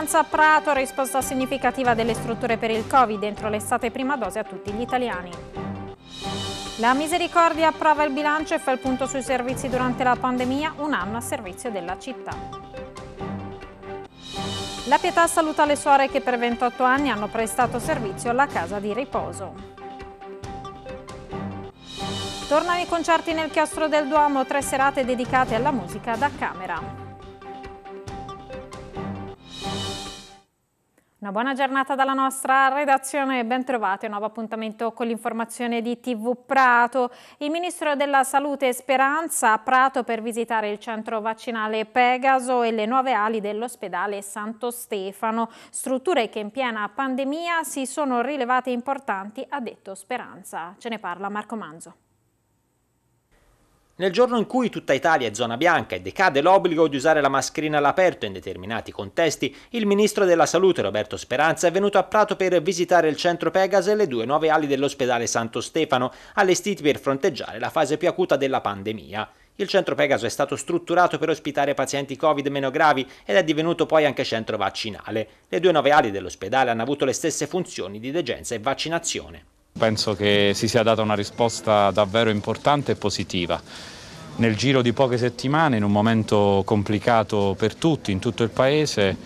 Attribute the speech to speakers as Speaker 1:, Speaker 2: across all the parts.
Speaker 1: Costanza Prato, risposta significativa delle strutture per il Covid, entro l'estate prima dose a tutti gli italiani. La Misericordia approva il bilancio e fa il punto sui servizi durante la pandemia, un anno a servizio della città. La Pietà saluta le suore che per 28 anni hanno prestato servizio alla casa di riposo. Tornano i concerti nel Chiostro del Duomo, tre serate dedicate alla musica da camera. Una buona giornata dalla nostra redazione e ben trovati. Un nuovo appuntamento con l'informazione di TV Prato. Il Ministro della Salute Speranza a Prato per visitare il centro vaccinale Pegaso e le nuove ali dell'ospedale Santo Stefano, strutture che in piena pandemia si sono rilevate importanti, ha detto Speranza. Ce ne parla Marco Manzo.
Speaker 2: Nel giorno in cui tutta Italia è zona bianca e decade l'obbligo di usare la mascherina all'aperto in determinati contesti, il ministro della Salute Roberto Speranza è venuto a Prato per visitare il centro Pegase e le due nuove ali dell'ospedale Santo Stefano, allestiti per fronteggiare la fase più acuta della pandemia. Il centro Pegaso è stato strutturato per ospitare pazienti Covid meno gravi ed è divenuto poi anche centro vaccinale. Le due nuove ali dell'ospedale hanno avuto le stesse funzioni di degenza e vaccinazione. Penso che si sia data una risposta davvero importante e positiva. Nel giro di poche settimane, in un momento complicato per tutti, in tutto il Paese,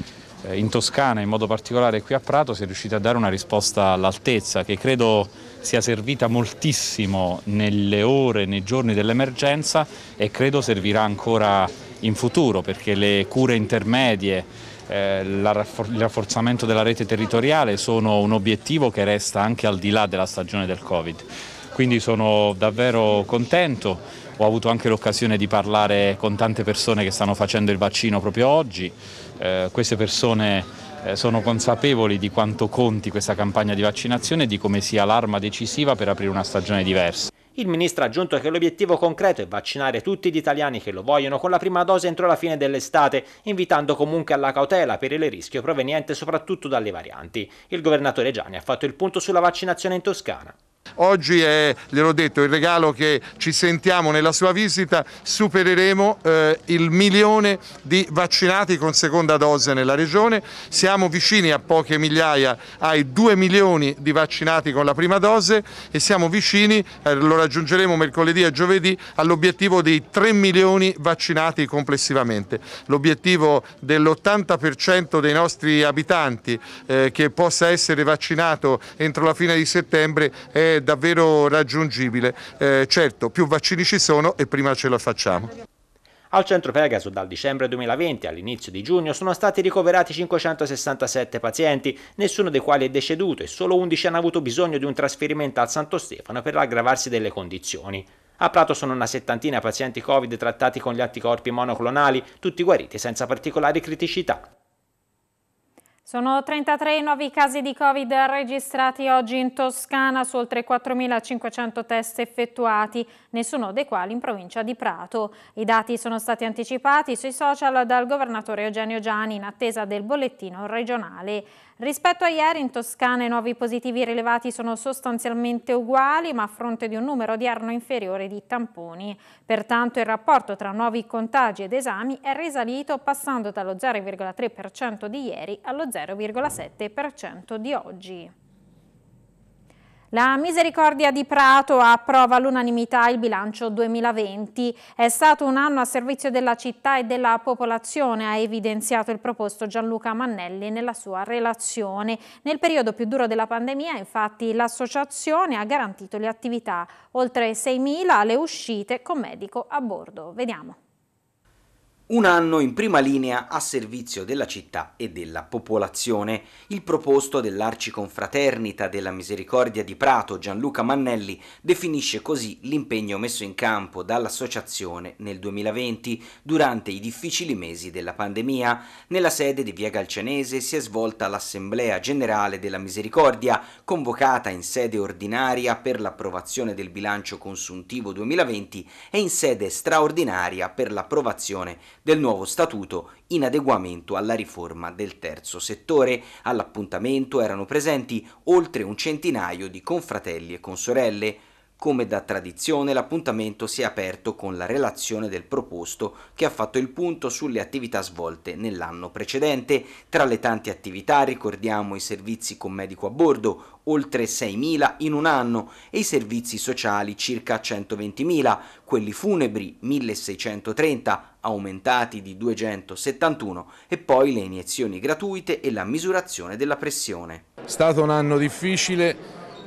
Speaker 2: eh, in Toscana, in modo particolare qui a Prato, si è riusciti a dare una risposta all'altezza che credo sia servita moltissimo nelle ore, nei giorni dell'emergenza e credo servirà ancora in futuro perché le cure intermedie, eh, il rafforzamento della rete territoriale sono un obiettivo che resta anche al di là della stagione del Covid. Quindi sono davvero contento, ho avuto anche l'occasione di parlare con tante persone che stanno facendo il vaccino proprio oggi, eh, queste persone eh, sono consapevoli di quanto conti questa campagna di vaccinazione e di come sia l'arma decisiva per aprire una stagione diversa. Il ministro ha aggiunto che l'obiettivo concreto è vaccinare tutti gli italiani che lo vogliono con la prima dose entro la fine dell'estate, invitando comunque alla cautela per il rischio proveniente soprattutto dalle varianti. Il governatore Gianni ha fatto il punto sulla vaccinazione in Toscana.
Speaker 3: Oggi è, gliel'ho detto, il regalo che ci sentiamo nella sua visita, supereremo eh, il milione di vaccinati con seconda dose nella regione, siamo vicini a poche migliaia ai 2 milioni di vaccinati con la prima dose e siamo vicini, eh, lo raggiungeremo mercoledì e giovedì, all'obiettivo dei 3 milioni vaccinati complessivamente. L'obiettivo dell'80% dei nostri abitanti eh, che possa essere vaccinato entro la fine di settembre è davvero raggiungibile. Eh, certo, più vaccini ci sono e prima ce la facciamo.
Speaker 2: Al centro Pegaso dal dicembre 2020 all'inizio di giugno sono stati ricoverati 567 pazienti, nessuno dei quali è deceduto e solo 11 hanno avuto bisogno di un trasferimento al Santo Stefano per l'aggravarsi delle condizioni. A Prato sono una settantina pazienti Covid trattati con gli anticorpi monoclonali, tutti guariti senza particolari criticità.
Speaker 1: Sono 33 i nuovi casi di Covid registrati oggi in Toscana su oltre 4.500 test effettuati, nessuno dei quali in provincia di Prato. I dati sono stati anticipati sui social dal governatore Eugenio Gianni in attesa del bollettino regionale. Rispetto a ieri in Toscana i nuovi positivi rilevati sono sostanzialmente uguali ma a fronte di un numero di erano inferiore di tamponi. Pertanto il rapporto tra nuovi contagi ed esami è risalito passando dallo 0,3% di ieri allo 0,3%. 0,7% di oggi. La misericordia di Prato approva all'unanimità il bilancio 2020. È stato un anno a servizio della città e della popolazione, ha evidenziato il proposto Gianluca Mannelli nella sua relazione. Nel periodo più duro della pandemia, infatti, l'associazione ha garantito le attività. Oltre 6.000 le uscite con medico a bordo. Vediamo.
Speaker 4: Un anno in prima linea a servizio della città e della popolazione. Il proposto dell'Arciconfraternita della Misericordia di Prato, Gianluca Mannelli, definisce così l'impegno messo in campo dall'associazione nel 2020 durante i difficili mesi della pandemia. Nella sede di Via Galcianese si è svolta l'Assemblea Generale della Misericordia, convocata in sede ordinaria per l'approvazione del bilancio consuntivo 2020 e in sede straordinaria per l'approvazione del nuovo statuto in adeguamento alla riforma del terzo settore. All'appuntamento erano presenti oltre un centinaio di confratelli e consorelle. Come da tradizione l'appuntamento si è aperto con la relazione del proposto che ha fatto il punto sulle attività svolte nell'anno precedente. Tra le tante attività ricordiamo i servizi con medico a bordo, oltre 6.000 in un anno, e i servizi sociali circa 120.000, quelli funebri 1.630, aumentati di 271, e poi le iniezioni gratuite e la misurazione della pressione.
Speaker 3: È stato un anno difficile,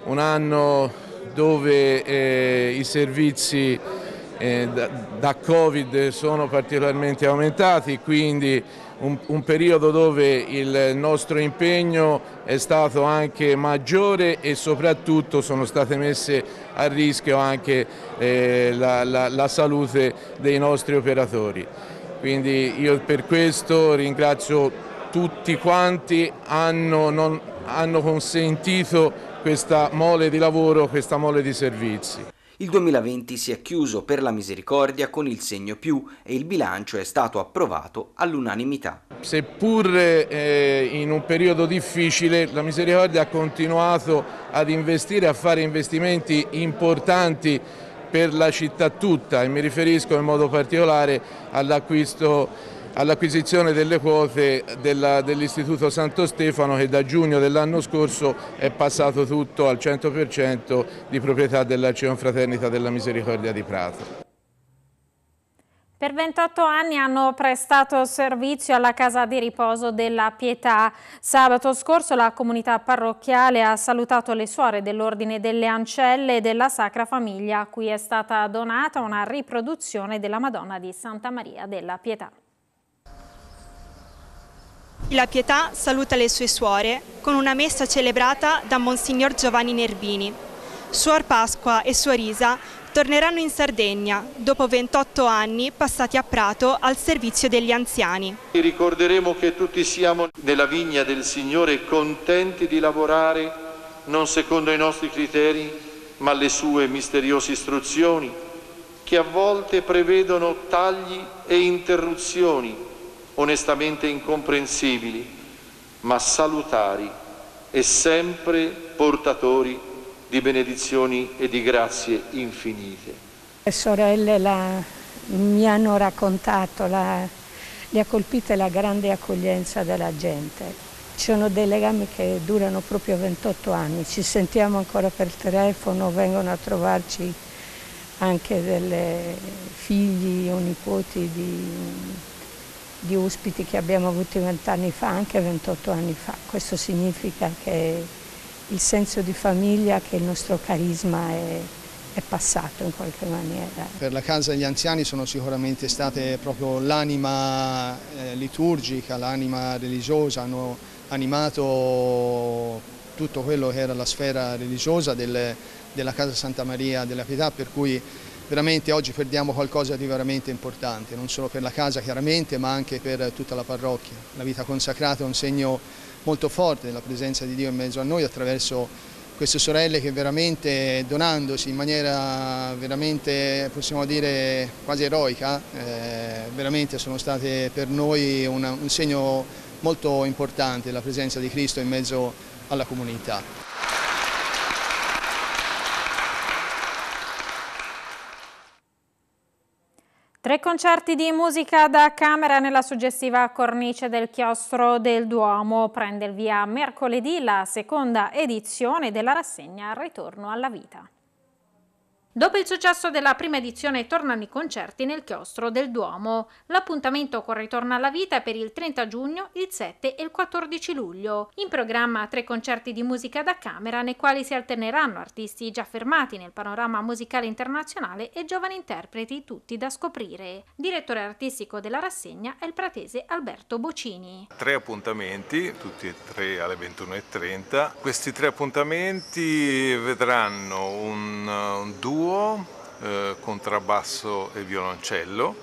Speaker 3: un anno dove eh, i servizi eh, da, da, Covid sono particolarmente aumentati, quindi un, un, periodo dove il nostro impegno è stato anche maggiore e soprattutto sono state messe a rischio anche eh, la, la, la salute dei nostri operatori. Quindi io per questo ringrazio tutti quanti,
Speaker 4: hanno, non, hanno consentito questa mole di lavoro, questa mole di servizi. Il 2020 si è chiuso per la misericordia con il segno più e il bilancio è stato approvato all'unanimità.
Speaker 3: Seppur eh, in un periodo difficile la misericordia ha continuato ad investire, a fare investimenti importanti per la città tutta e mi riferisco in modo particolare all'acquisto all'acquisizione delle quote dell'Istituto dell Santo Stefano che da giugno dell'anno scorso è passato tutto al 100% di proprietà della Confraternita della Misericordia di Prato.
Speaker 1: Per 28 anni hanno prestato servizio alla casa di riposo della Pietà. Sabato scorso la comunità parrocchiale ha salutato le suore dell'Ordine delle Ancelle della Sacra Famiglia, a cui è stata donata una riproduzione della Madonna di Santa Maria della Pietà. La pietà saluta le sue suore con una messa celebrata da Monsignor Giovanni Nervini. Suor Pasqua e Suor Isa torneranno in Sardegna dopo 28 anni passati a Prato al servizio degli anziani.
Speaker 3: Ricorderemo che tutti siamo nella vigna del Signore contenti di lavorare non secondo i nostri criteri ma le sue misteriose istruzioni che a volte prevedono tagli e interruzioni onestamente incomprensibili, ma salutari e sempre portatori di benedizioni e di grazie infinite.
Speaker 1: Le sorelle la, mi hanno raccontato, la, li ha colpite la grande accoglienza della gente. Ci sono dei legami che durano proprio 28 anni, ci sentiamo ancora per telefono, vengono a trovarci anche delle figli o nipoti di di ospiti che abbiamo avuto 20 anni fa, anche 28 anni fa. Questo significa che il senso di famiglia, che il nostro carisma è, è passato in qualche maniera.
Speaker 5: Per la casa degli anziani sono sicuramente state proprio l'anima eh, liturgica, l'anima religiosa, hanno animato tutto quello che era la sfera religiosa del, della casa Santa Maria della Pietà, per cui veramente oggi perdiamo qualcosa di veramente importante, non solo per la casa chiaramente, ma anche per tutta la parrocchia. La vita consacrata è un segno molto forte della presenza di Dio in mezzo a noi attraverso queste sorelle che veramente donandosi in maniera veramente possiamo dire quasi eroica, eh, veramente sono state per noi una, un segno molto importante della presenza di Cristo in mezzo alla comunità.
Speaker 1: Tre concerti di musica da camera nella suggestiva cornice del chiostro del Duomo. Prende il via mercoledì la seconda edizione della rassegna Ritorno alla vita. Dopo il successo della prima edizione tornano i concerti nel chiostro del Duomo. L'appuntamento con Ritorno alla vita è per il 30 giugno, il 7 e il 14 luglio. In programma tre concerti di musica da camera nei quali si alterneranno artisti già fermati nel panorama musicale internazionale e giovani interpreti tutti da scoprire. Direttore artistico della rassegna è il pratese Alberto Bocini.
Speaker 6: Tre appuntamenti, tutti e tre alle 21.30. Questi tre appuntamenti vedranno un, un duo duo, eh, contrabbasso e violoncello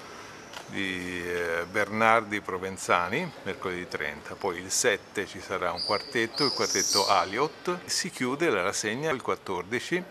Speaker 6: di eh, Bernardi Provenzani, mercoledì 30. Poi il 7 ci sarà un quartetto, il quartetto Aliot. Si chiude la rassegna il 14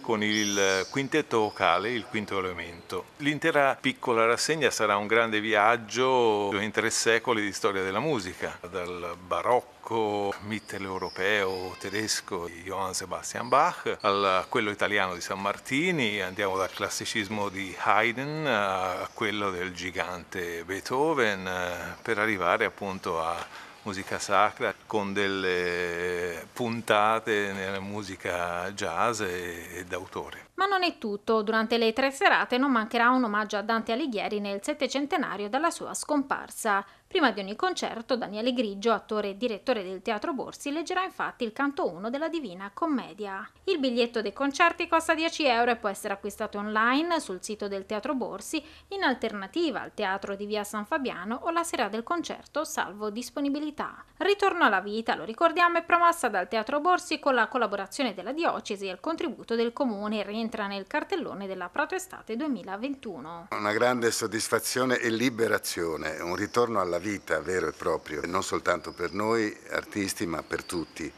Speaker 6: con il quintetto vocale, il quinto elemento. L'intera piccola rassegna sarà un grande viaggio in tre secoli di storia della musica, dal barocco barocco mitteleuropeo tedesco di Johann Sebastian Bach a quello italiano di San Martini, andiamo dal classicismo di Haydn a quello del gigante Beethoven eh, per arrivare appunto a musica sacra con delle puntate nella musica jazz e, e d'autore.
Speaker 1: Ma non è tutto, durante le tre serate non mancherà un omaggio a Dante Alighieri nel settecentenario dalla sua scomparsa. Prima di ogni concerto, Daniele Grigio, attore e direttore del Teatro Borsi, leggerà infatti il canto 1 della Divina Commedia. Il biglietto dei concerti costa 10 euro e può essere acquistato online sul sito del Teatro Borsi, in alternativa al teatro di via San Fabiano o la sera del concerto, salvo disponibilità. Ritorno alla vita, lo ricordiamo, è promossa dal Teatro Borsi con la collaborazione della diocesi e il contributo del comune rientrante entra nel cartellone della Estate 2021.
Speaker 6: Una grande soddisfazione e liberazione, un ritorno alla vita vero e proprio, non soltanto per noi artisti ma per tutti.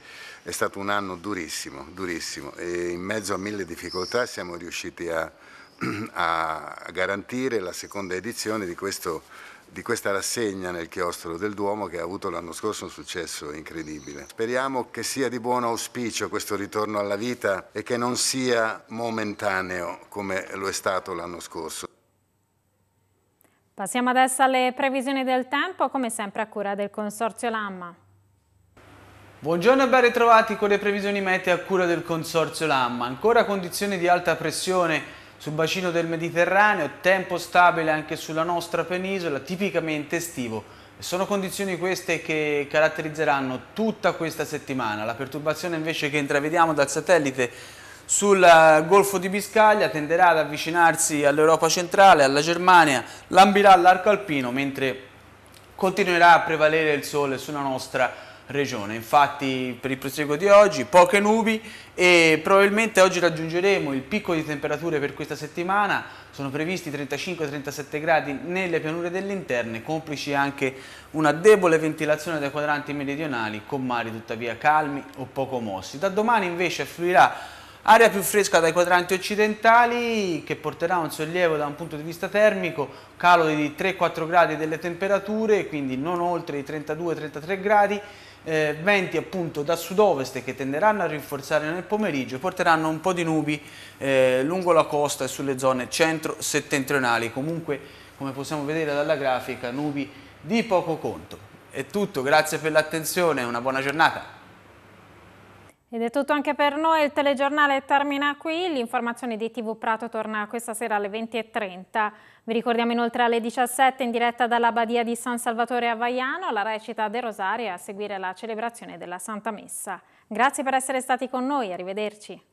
Speaker 6: È stato un anno durissimo, durissimo e in mezzo a mille difficoltà siamo riusciti a, a garantire la seconda edizione di questo di questa rassegna nel chiostro del Duomo che ha avuto l'anno scorso un successo incredibile. Speriamo che sia di buon auspicio questo ritorno alla vita e che non sia momentaneo come lo è stato l'anno scorso.
Speaker 1: Passiamo adesso alle previsioni del tempo, come sempre a cura del Consorzio Lamma.
Speaker 5: Buongiorno e ben ritrovati con le previsioni mete a cura del Consorzio Lamma. Ancora condizioni di alta pressione sul bacino del Mediterraneo, tempo stabile anche sulla nostra penisola, tipicamente estivo. Sono condizioni queste che caratterizzeranno tutta questa settimana. La perturbazione invece che intravediamo dal satellite sul eh, Golfo di Biscaglia tenderà ad avvicinarsi all'Europa centrale, alla Germania, lambirà l'arco alpino mentre continuerà a prevalere il sole sulla nostra regione. Infatti per il proseguo di oggi poche nubi e probabilmente oggi raggiungeremo il picco di temperature per questa settimana, sono previsti 35-37 gradi nelle pianure dell'interno, complici anche una debole ventilazione dai quadranti meridionali con mari tuttavia calmi o poco mossi. Da domani invece affluirà Aria più fresca dai quadranti occidentali che porterà un sollievo da un punto di vista termico, calo di 3-4 gradi delle temperature, quindi non oltre i 32-33 gradi, eh, venti appunto da sud-ovest che tenderanno a rinforzare nel pomeriggio e porteranno un po' di nubi eh, lungo la costa e sulle zone centro-settentrionali, comunque come possiamo vedere dalla grafica nubi di poco conto. È tutto, grazie per l'attenzione, e una buona giornata.
Speaker 1: Ed è tutto anche per noi, il telegiornale termina qui, l'informazione di TV Prato torna questa sera alle 20.30. Vi ricordiamo inoltre alle 17 in diretta dalla Badia di San Salvatore a Vaiano, la recita De Rosaria a seguire la celebrazione della Santa Messa. Grazie per essere stati con noi, arrivederci.